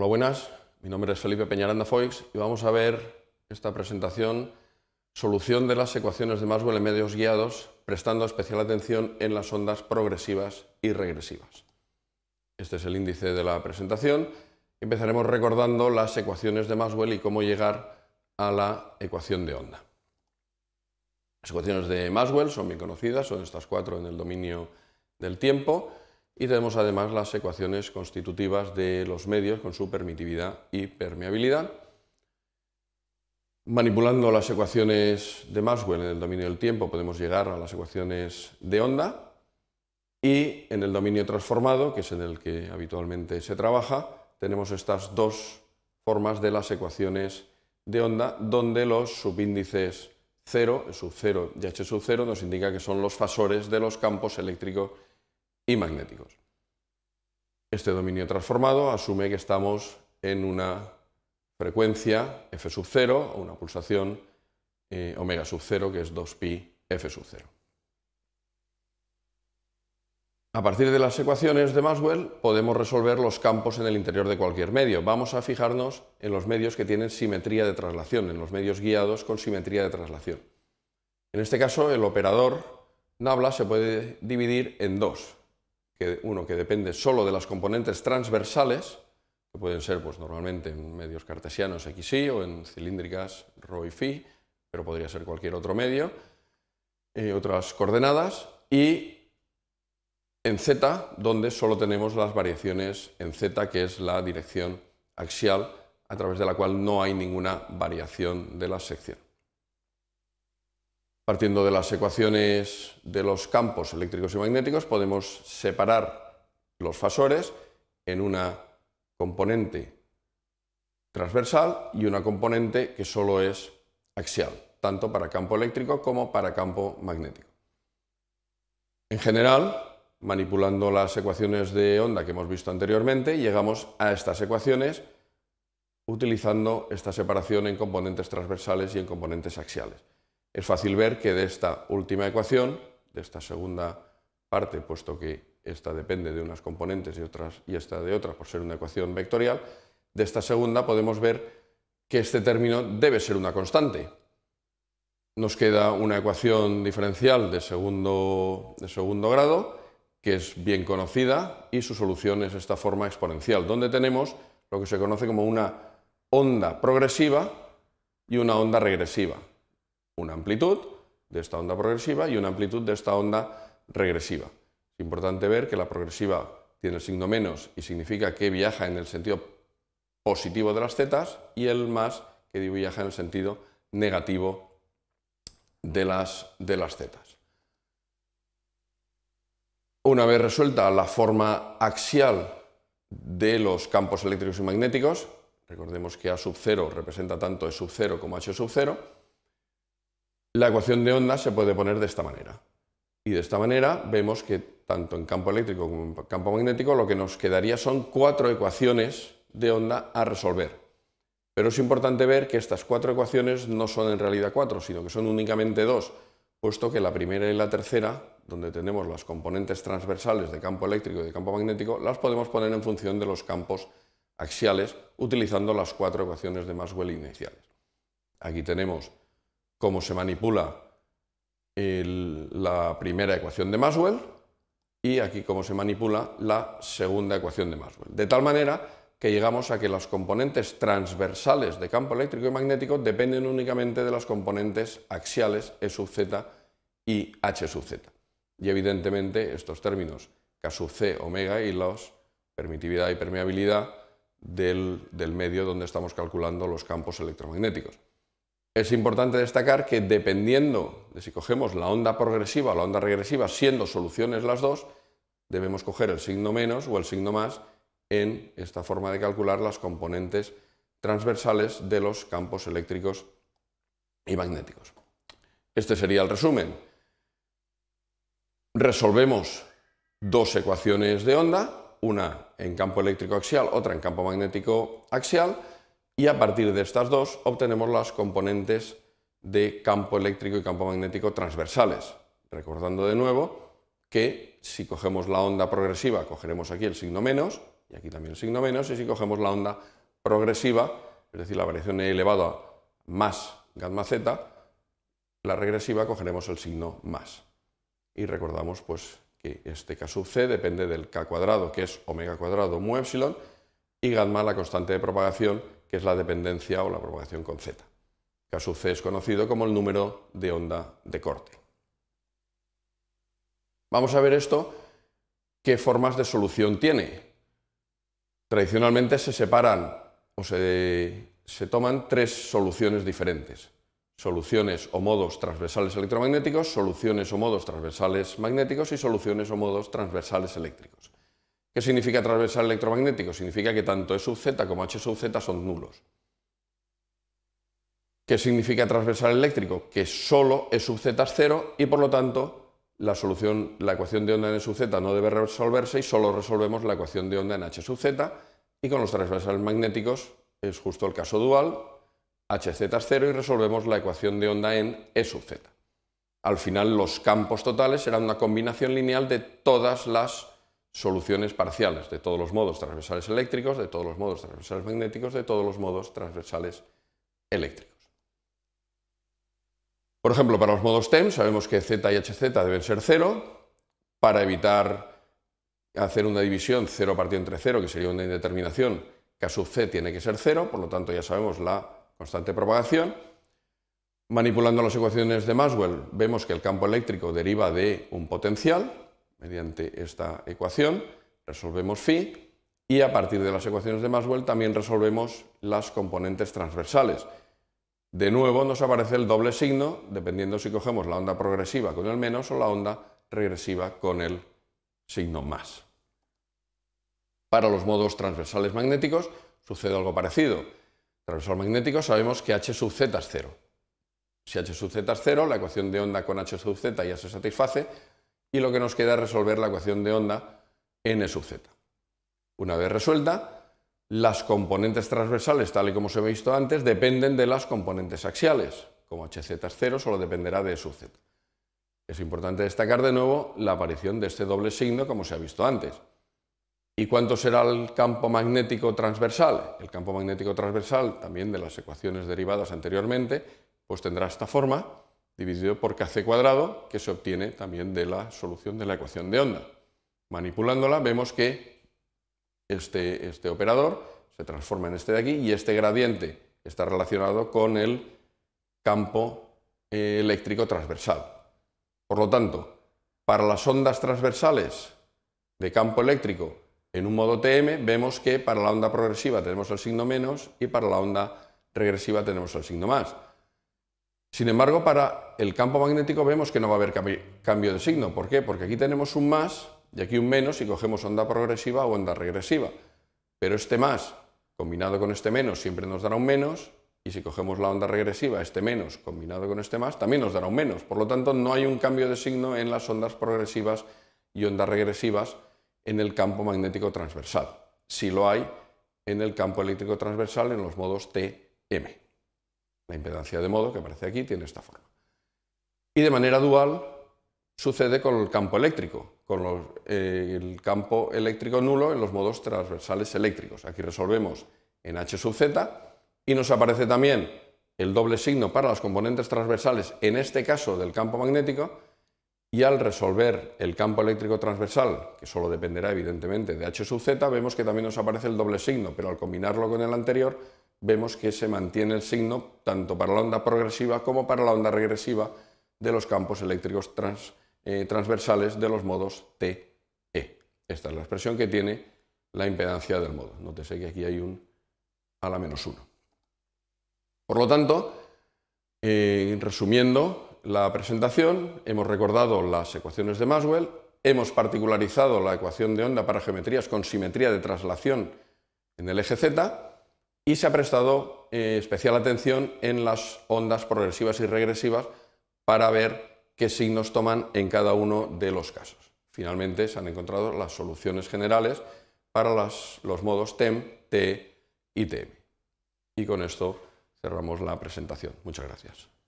Hola, buenas. Mi nombre es Felipe Peñaranda Foix y vamos a ver esta presentación solución de las ecuaciones de Maxwell en medios guiados, prestando especial atención en las ondas progresivas y regresivas. Este es el índice de la presentación. Empezaremos recordando las ecuaciones de Maxwell y cómo llegar a la ecuación de onda. Las ecuaciones de Maxwell son bien conocidas, son estas cuatro en el dominio del tiempo. Y tenemos además las ecuaciones constitutivas de los medios con su permitividad y permeabilidad. Manipulando las ecuaciones de Maxwell en el dominio del tiempo podemos llegar a las ecuaciones de onda y en el dominio transformado, que es en el que habitualmente se trabaja, tenemos estas dos formas de las ecuaciones de onda donde los subíndices 0, sub 0 y h sub 0 nos indica que son los fasores de los campos eléctricos y magnéticos. Este dominio transformado asume que estamos en una frecuencia f sub 0 o una pulsación eh, omega sub 0 que es 2pi f sub 0. A partir de las ecuaciones de Maxwell podemos resolver los campos en el interior de cualquier medio. Vamos a fijarnos en los medios que tienen simetría de traslación, en los medios guiados con simetría de traslación. En este caso, el operador nabla se puede dividir en dos uno que depende solo de las componentes transversales, que pueden ser pues, normalmente en medios cartesianos XY o en cilíndricas rho y phi, pero podría ser cualquier otro medio, y otras coordenadas, y en z, donde solo tenemos las variaciones en z, que es la dirección axial a través de la cual no hay ninguna variación de la sección. Partiendo de las ecuaciones de los campos eléctricos y magnéticos, podemos separar los fasores en una componente transversal y una componente que solo es axial, tanto para campo eléctrico como para campo magnético. En general, manipulando las ecuaciones de onda que hemos visto anteriormente, llegamos a estas ecuaciones utilizando esta separación en componentes transversales y en componentes axiales es fácil ver que de esta última ecuación, de esta segunda parte, puesto que esta depende de unas componentes y, otras, y esta de otras por ser una ecuación vectorial, de esta segunda podemos ver que este término debe ser una constante. Nos queda una ecuación diferencial de segundo, de segundo grado, que es bien conocida, y su solución es esta forma exponencial, donde tenemos lo que se conoce como una onda progresiva y una onda regresiva una amplitud de esta onda progresiva y una amplitud de esta onda regresiva. Es importante ver que la progresiva tiene el signo menos y significa que viaja en el sentido positivo de las zetas y el más que viaja en el sentido negativo de las, de las zetas. Una vez resuelta la forma axial de los campos eléctricos y magnéticos, recordemos que A sub 0 representa tanto E sub 0 como H sub 0, la ecuación de onda se puede poner de esta manera. Y de esta manera vemos que tanto en campo eléctrico como en campo magnético lo que nos quedaría son cuatro ecuaciones de onda a resolver. Pero es importante ver que estas cuatro ecuaciones no son en realidad cuatro, sino que son únicamente dos, puesto que la primera y la tercera, donde tenemos las componentes transversales de campo eléctrico y de campo magnético, las podemos poner en función de los campos axiales utilizando las cuatro ecuaciones de Maxwell iniciales. Aquí tenemos cómo se manipula la primera ecuación de Maxwell y aquí cómo se manipula la segunda ecuación de Maxwell. De tal manera que llegamos a que las componentes transversales de campo eléctrico y magnético dependen únicamente de las componentes axiales E sub z y H z. Y evidentemente estos términos K sub c, omega y los permitividad y permeabilidad del medio donde estamos calculando los campos electromagnéticos. Es importante destacar que dependiendo de si cogemos la onda progresiva o la onda regresiva, siendo soluciones las dos, debemos coger el signo menos o el signo más en esta forma de calcular las componentes transversales de los campos eléctricos y magnéticos. Este sería el resumen. Resolvemos dos ecuaciones de onda, una en campo eléctrico axial, otra en campo magnético axial, y a partir de estas dos obtenemos las componentes de campo eléctrico y campo magnético transversales. Recordando de nuevo que si cogemos la onda progresiva cogeremos aquí el signo menos y aquí también el signo menos y si cogemos la onda progresiva, es decir, la variación e elevada más gamma z, la regresiva cogeremos el signo más. Y recordamos pues que este k sub c depende del k cuadrado que es omega cuadrado mu epsilon y gamma la constante de propagación que es la dependencia o la propagación con Z. que C es conocido como el número de onda de corte. Vamos a ver esto, qué formas de solución tiene. Tradicionalmente se separan o se toman tres soluciones diferentes. Soluciones o modos transversales electromagnéticos, soluciones o modos transversales magnéticos y soluciones o modos transversales eléctricos. ¿Qué significa transversal electromagnético? Significa que tanto E sub z como H sub z son nulos. ¿Qué significa transversal eléctrico? Que solo E sub z es cero y por lo tanto la solución, la ecuación de onda en E sub z no debe resolverse y solo resolvemos la ecuación de onda en H sub z y con los transversales magnéticos es justo el caso dual, Hz es cero y resolvemos la ecuación de onda en E sub z. Al final los campos totales serán una combinación lineal de todas las soluciones parciales de todos los modos transversales eléctricos, de todos los modos transversales magnéticos, de todos los modos transversales eléctricos. Por ejemplo, para los modos TEM sabemos que Z y HZ deben ser cero para evitar hacer una división cero partido entre cero, que sería una indeterminación, K sub C tiene que ser cero, por lo tanto ya sabemos la constante propagación. Manipulando las ecuaciones de Maxwell vemos que el campo eléctrico deriva de un potencial, Mediante esta ecuación resolvemos phi y a partir de las ecuaciones de Maxwell también resolvemos las componentes transversales. De nuevo nos aparece el doble signo, dependiendo si cogemos la onda progresiva con el menos o la onda regresiva con el signo más. Para los modos transversales magnéticos sucede algo parecido. Transversal magnético sabemos que h sub z es cero. Si h sub z es 0, la ecuación de onda con h sub z ya se satisface, y lo que nos queda es resolver la ecuación de onda n sub z. Una vez resuelta, las componentes transversales, tal y como se ha visto antes, dependen de las componentes axiales. Como hz es 0, solo dependerá de e sub z. Es importante destacar de nuevo la aparición de este doble signo, como se ha visto antes. ¿Y cuánto será el campo magnético transversal? El campo magnético transversal, también de las ecuaciones derivadas anteriormente, pues tendrá esta forma dividido por kc cuadrado, que se obtiene también de la solución de la ecuación de onda. Manipulándola vemos que este, este operador se transforma en este de aquí y este gradiente está relacionado con el campo eh, eléctrico transversal. Por lo tanto, para las ondas transversales de campo eléctrico en un modo TM, vemos que para la onda progresiva tenemos el signo menos y para la onda regresiva tenemos el signo más. Sin embargo, para el campo magnético vemos que no va a haber cambio de signo. ¿Por qué? Porque aquí tenemos un más y aquí un menos y cogemos onda progresiva o onda regresiva. Pero este más combinado con este menos siempre nos dará un menos y si cogemos la onda regresiva, este menos combinado con este más también nos dará un menos. Por lo tanto, no hay un cambio de signo en las ondas progresivas y ondas regresivas en el campo magnético transversal. Si lo hay en el campo eléctrico transversal en los modos TM. La impedancia de modo que aparece aquí tiene esta forma. Y de manera dual sucede con el campo eléctrico, con eh, el campo eléctrico nulo en los modos transversales eléctricos. Aquí resolvemos en H sub z y nos aparece también el doble signo para las componentes transversales, en este caso del campo magnético, y al resolver el campo eléctrico transversal, que solo dependerá evidentemente de H sub z, vemos que también nos aparece el doble signo, pero al combinarlo con el anterior, vemos que se mantiene el signo tanto para la onda progresiva como para la onda regresiva de los campos eléctricos eh, transversales de los modos TE. Esta es la expresión que tiene la impedancia del modo. Nótese que aquí hay un a la menos 1. Por lo tanto, eh, resumiendo, la presentación, hemos recordado las ecuaciones de Maxwell, hemos particularizado la ecuación de onda para geometrías con simetría de traslación en el eje Z y se ha prestado eh, especial atención en las ondas progresivas y regresivas para ver qué signos toman en cada uno de los casos. Finalmente se han encontrado las soluciones generales para los modos TEM, TE y TM. E y con esto cerramos la presentación. Muchas gracias.